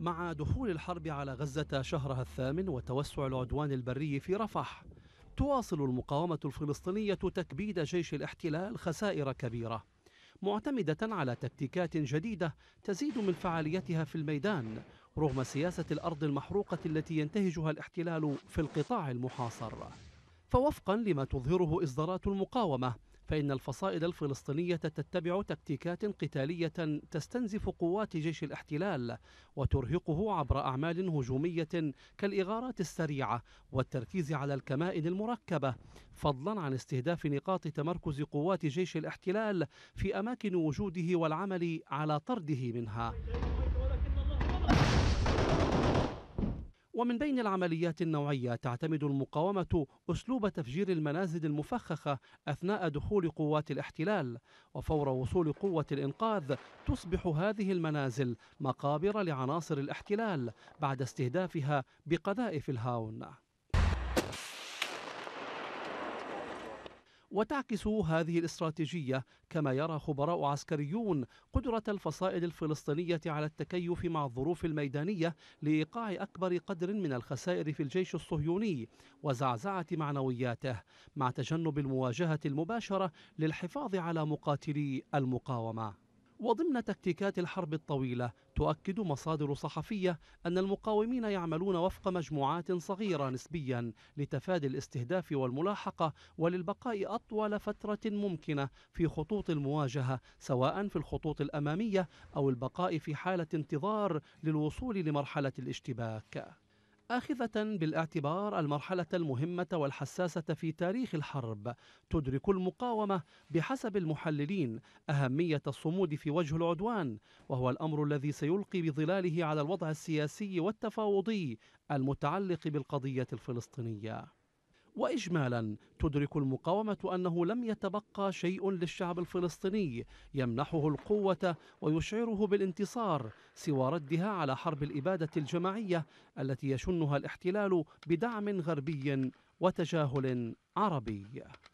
مع دخول الحرب على غزة شهرها الثامن وتوسع العدوان البري في رفح تواصل المقاومة الفلسطينية تكبيد جيش الاحتلال خسائر كبيرة معتمدة على تكتيكات جديدة تزيد من فعاليتها في الميدان رغم سياسة الأرض المحروقة التي ينتهجها الاحتلال في القطاع المحاصر فوفقا لما تظهره إصدارات المقاومة فإن الفصائل الفلسطينية تتبع تكتيكات قتالية تستنزف قوات جيش الاحتلال وترهقه عبر أعمال هجومية كالإغارات السريعة والتركيز على الكمائن المركبة فضلا عن استهداف نقاط تمركز قوات جيش الاحتلال في أماكن وجوده والعمل على طرده منها ومن بين العمليات النوعية تعتمد المقاومة أسلوب تفجير المنازل المفخخة أثناء دخول قوات الاحتلال وفور وصول قوة الإنقاذ تصبح هذه المنازل مقابر لعناصر الاحتلال بعد استهدافها بقذائف الهاون وتعكس هذه الاستراتيجية كما يرى خبراء عسكريون قدرة الفصائل الفلسطينية على التكيف مع الظروف الميدانية لإيقاع أكبر قدر من الخسائر في الجيش الصهيوني وزعزعة معنوياته مع تجنب المواجهة المباشرة للحفاظ على مقاتلي المقاومة وضمن تكتيكات الحرب الطويلة تؤكد مصادر صحفية أن المقاومين يعملون وفق مجموعات صغيرة نسبيا لتفادي الاستهداف والملاحقة وللبقاء أطول فترة ممكنة في خطوط المواجهة سواء في الخطوط الأمامية أو البقاء في حالة انتظار للوصول لمرحلة الاشتباك آخذة بالاعتبار المرحلة المهمة والحساسة في تاريخ الحرب تدرك المقاومة بحسب المحللين أهمية الصمود في وجه العدوان وهو الأمر الذي سيلقي بظلاله على الوضع السياسي والتفاوضي المتعلق بالقضية الفلسطينية واجمالا تدرك المقاومه انه لم يتبقى شيء للشعب الفلسطيني يمنحه القوه ويشعره بالانتصار سوى ردها على حرب الاباده الجماعيه التي يشنها الاحتلال بدعم غربي وتجاهل عربي